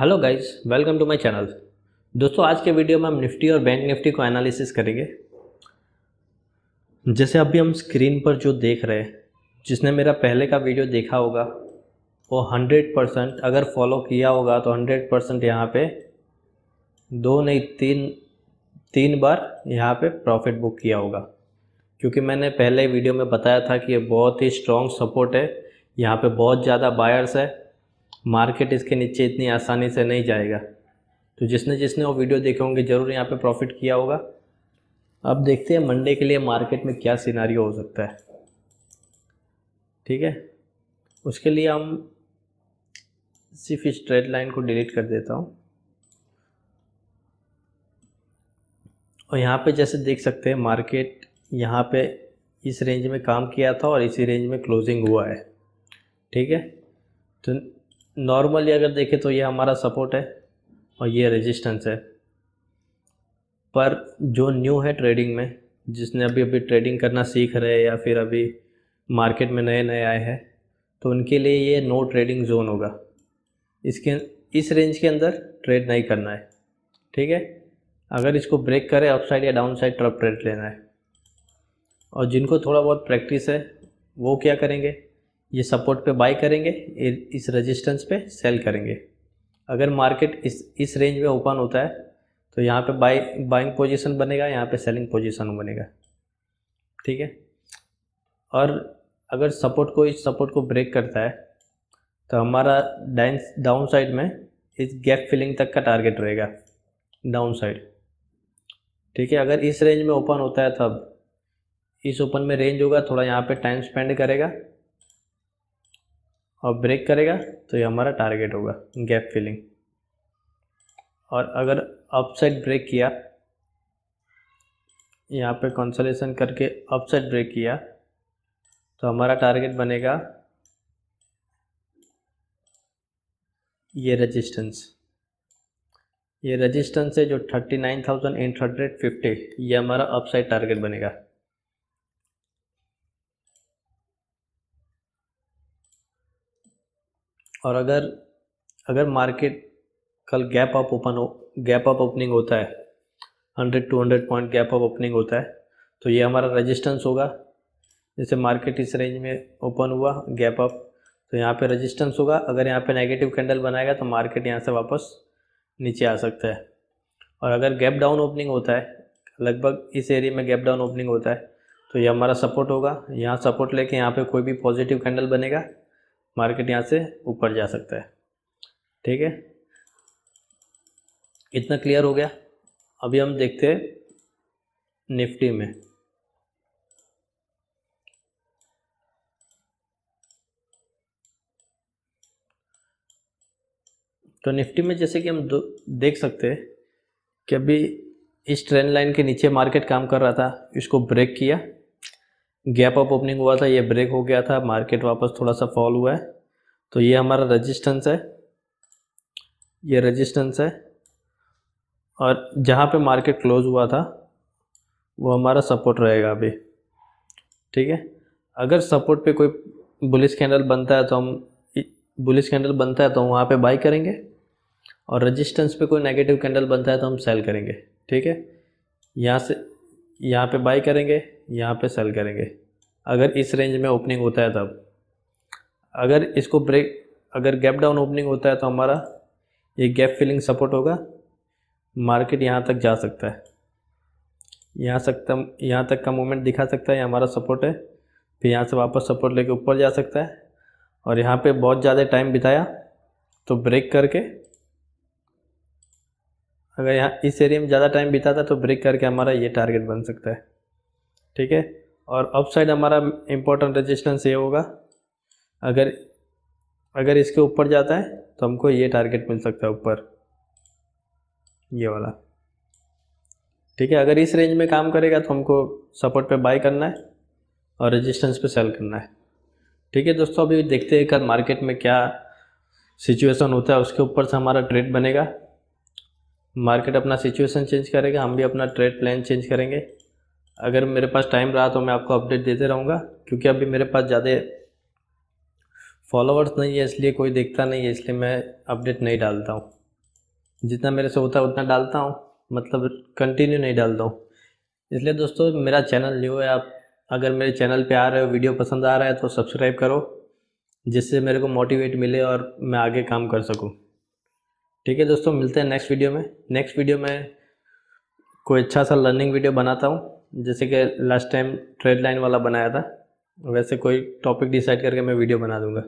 hello guys welcome to my channel दोस्तों आज के वीडियो में हम निफ्टी और बैंक निफ्टी को एनालिसिस करेंगे जैसे अभी हम स्क्रीन पर जो देख रहे हैं जिसने मेरा पहले का वीडियो देखा होगा वो 100 परसेंट अगर फॉलो किया होगा तो 100 परसेंट यहाँ पर दो नहीं तीन तीन बार यहाँ पे प्रॉफिट बुक किया होगा क्योंकि मैंने पहले वीडियो में बताया था कि ये बहुत ही स्ट्रॉन्ग सपोर्ट है यहाँ पे बहुत ज़्यादा बायर्स है मार्केट इसके नीचे इतनी आसानी से नहीं जाएगा तो जिसने जिसने वो वीडियो देखे होंगे ज़रूर यहाँ पे प्रॉफिट किया होगा अब देखते हैं मंडे के लिए मार्केट में क्या सिनारी हो सकता है ठीक है उसके लिए हम सिर्फ इस ट्रेड लाइन को डिलीट कर देता हूँ और यहाँ पे जैसे देख सकते हैं मार्केट यहाँ पे इस रेंज में काम किया था और इसी रेंज में क्लोजिंग हुआ है ठीक है तो नॉर्मली अगर देखें तो ये हमारा सपोर्ट है और ये रेजिस्टेंस है पर जो न्यू है ट्रेडिंग में जिसने अभी अभी ट्रेडिंग करना सीख रहे या फिर अभी मार्केट में नए नए आए हैं तो उनके लिए ये नो ट्रेडिंग जोन होगा इसके इस रेंज के अंदर ट्रेड नहीं करना है ठीक है अगर इसको ब्रेक करें अप साइड या डाउन साइड ट्रेड लेना है और जिनको थोड़ा बहुत प्रैक्टिस है वो क्या करेंगे ये सपोर्ट पे बाई करेंगे इस रेजिस्टेंस पे सेल करेंगे अगर मार्केट इस इस रेंज में ओपन होता है तो यहाँ पे बाई बाइंग पोजीशन बनेगा यहाँ पे सेलिंग पोजीशन बनेगा ठीक है और अगर सपोर्ट को इस सपोर्ट को ब्रेक करता है तो हमारा डाइन डाउन साइड में इस गैप फिलिंग तक का टारगेट रहेगा डाउन साइड ठीक है अगर इस रेंज में ओपन होता है तब इस ओपन में रेंज होगा थोड़ा यहाँ पे टाइम स्पेंड करेगा और ब्रेक करेगा तो ये हमारा टारगेट होगा गैप फिलिंग और अगर अपसाइड ब्रेक किया यहाँ पे कंसोलेशन करके अपसाइड ब्रेक किया तो हमारा टारगेट बनेगा ये रेजिस्टेंस ये रेजिस्टेंस है जो thirty nine thousand eight hundred fifty ये हमारा अपसाइड टारगेट बनेगा और अगर अगर मार्केट कल गैप अप ओपन हो गैप अप ओपनिंग होता है hundred two hundred point gap up opening होता है तो ये हमारा रेजिस्टेंस होगा जैसे मार्केट इस रेंज में ओपन हुआ गैप अप तो यहाँ पे रेजिस्टेंस होगा अगर यहाँ पे नेगेटिव कैंडल बनाएगा तो मार्केट यहाँ से वापस नीचे आ सकता है और अगर गैप डाउन ओपनिंग होता है लगभग इस एरिया में गैप डाउन ओपनिंग होता है तो ये हमारा सपोर्ट होगा यहाँ सपोर्ट लेके यहाँ पे कोई भी पॉजिटिव कैंडल बनेगा मार्केट यहाँ से ऊपर जा सकता है ठीक है इतना क्लियर हो गया अभी हम देखते हैं निफ्टी में तो निफ्टी में जैसे कि हम देख सकते हैं कि अभी इस ट्रेंड लाइन के नीचे मार्केट काम कर रहा था इसको ब्रेक किया गैप अप ओपनिंग हुआ था ये ब्रेक हो गया था मार्केट वापस थोड़ा सा फॉल हुआ है तो ये हमारा रजिस्टेंस है ये रजिस्टेंस है और जहाँ पे मार्केट क्लोज हुआ था वो हमारा सपोर्ट रहेगा अभी ठीक है अगर सपोर्ट पे कोई बुलिस कैंडल बनता है तो हम बुलिस कैंडल बनता है तो हम वहाँ पे बाई करेंगे और रजिस्टेंस पे कोई नेगेटिव कैंडल बनता है तो हम सेल करेंगे ठीक है यहाँ से यहाँ पे बाई करेंगे यहाँ पे सेल करेंगे अगर इस रेंज में ओपनिंग होता है तब अगर इसको ब्रेक अगर गैप डाउन ओपनिंग होता है तो हमारा ये गैप फिलिंग सपोर्ट होगा मार्केट यहाँ तक जा सकता है यहाँ सकता यहाँ तक का मूवमेंट दिखा सकता है हमारा सपोर्ट है फिर यहाँ से वापस सपोर्ट लेके ऊपर जा सकता है और यहाँ पे बहुत ज़्यादा टाइम बिताया तो ब्रेक करके अगर यहाँ इस एरिया में ज़्यादा टाइम बिताता तो ब्रेक करके हमारा ये टारगेट बन सकता है ठीक है और अप साइड हमारा इम्पोर्टेंट रजिस्टेंस ये होगा अगर अगर इसके ऊपर जाता है तो हमको ये टारगेट मिल सकता है ऊपर ये वाला ठीक है अगर इस रेंज में काम करेगा तो हमको सपोर्ट पे बाय करना है और रेजिस्टेंस पे सेल करना है ठीक है दोस्तों अभी देखते हैं कल मार्केट में क्या सिचुएशन होता है उसके ऊपर से हमारा ट्रेड बनेगा मार्केट अपना सिचुएशन चेंज करेगा हम भी अपना ट्रेड प्लान चेंज करेंगे अगर मेरे पास टाइम रहा तो मैं आपको अपडेट देते रहूँगा क्योंकि अभी मेरे पास ज़्यादा फॉलोअर्स नहीं है इसलिए कोई देखता नहीं है इसलिए मैं अपडेट नहीं डालता हूँ जितना मेरे से होता है उतना डालता हूँ मतलब कंटिन्यू नहीं डालता हूँ इसलिए दोस्तों मेरा चैनल न्यू है आप अगर मेरे चैनल पे आ रहे हो वीडियो पसंद आ रहा है तो सब्सक्राइब करो जिससे मेरे को मोटिवेट मिले और मैं आगे काम कर सकूँ ठीक है दोस्तों मिलते हैं नेक्स्ट वीडियो में नेक्स्ट वीडियो में कोई अच्छा सा लर्निंग वीडियो बनाता हूँ जैसे कि लास्ट टाइम ट्रेड लाइन वाला बनाया था वैसे कोई टॉपिक डिसाइड करके मैं वीडियो बना दूंगा